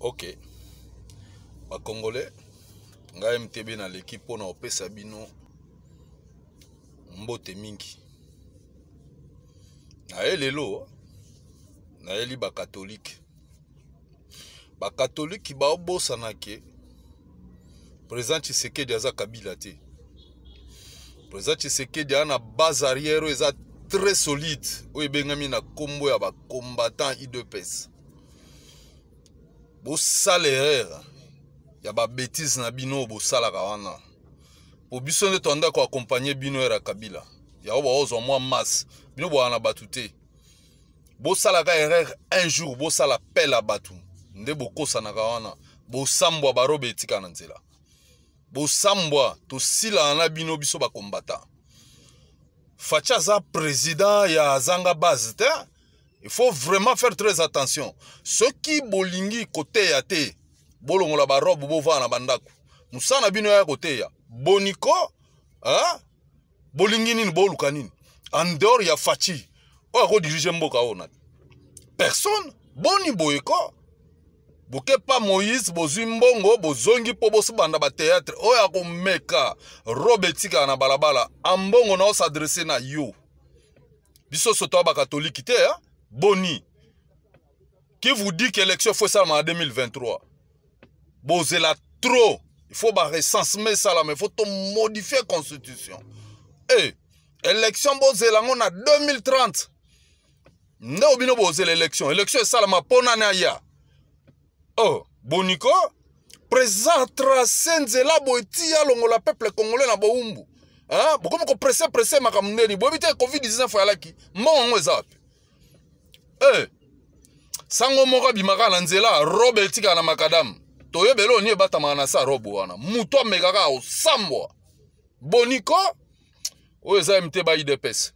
ok bakongole ngai mtb naleki mpona kopesa bino mbote mingi naye lelo nayeli bakatolike bakatolike baobosanake président tshisekedi aza kabila te président tshisekedi aza na base arrière oyo eza très solide oyo ebengami na nkombo ya bacombatant idps bosala erreur ya babétise na bino oyo bosalaka wana po biso nde tondako akompagne bino era kabila yango baozwa mwa masse bino boyaka na bato te bosalaka erreur un jour bosala pele ya bato nde bokosanaka wana bosambwa barobe etika na nzela bosambwa tosilaka na bino biso bakombata faci aza président ya azanga base te il faut vraiment faire très attention qui bolingi koteya te bolongola barobe bo na bandaku. mosala na bino ya ya. boniko hein? bolingi nini boluka nini en dehors ya faci oyo akodirige mboka ona. personne boni boyeko bokepa moïse bozwi mbongo bozongi mpo bosobanda bateatre oyo akomeka robe etikaka na balabala ambongo na s'adresser na yo biso so toya catholique te hein? Boni, qui vous dit qu'élection faut ça en 2023. Bozela trop. Il faut pas recenser ça là, mais il faut modifier la constitution. Et eh, élection Bozela, on a 2030. nde obino bozela élection élection esalama mpo nani aya o oh, boniko président trace nzela boetia longola peuple congolais na bowumbu bokomi kopresse presse makambo ndeni boyebi te covid-19 ayalaki mbongo yango eza wapi e sango moko abimaka na nzela robe etikala na makadamu toyebeli oni ebatamaka na sa robe wana motu amekaka osambwa boniko oyo eza mt ba idps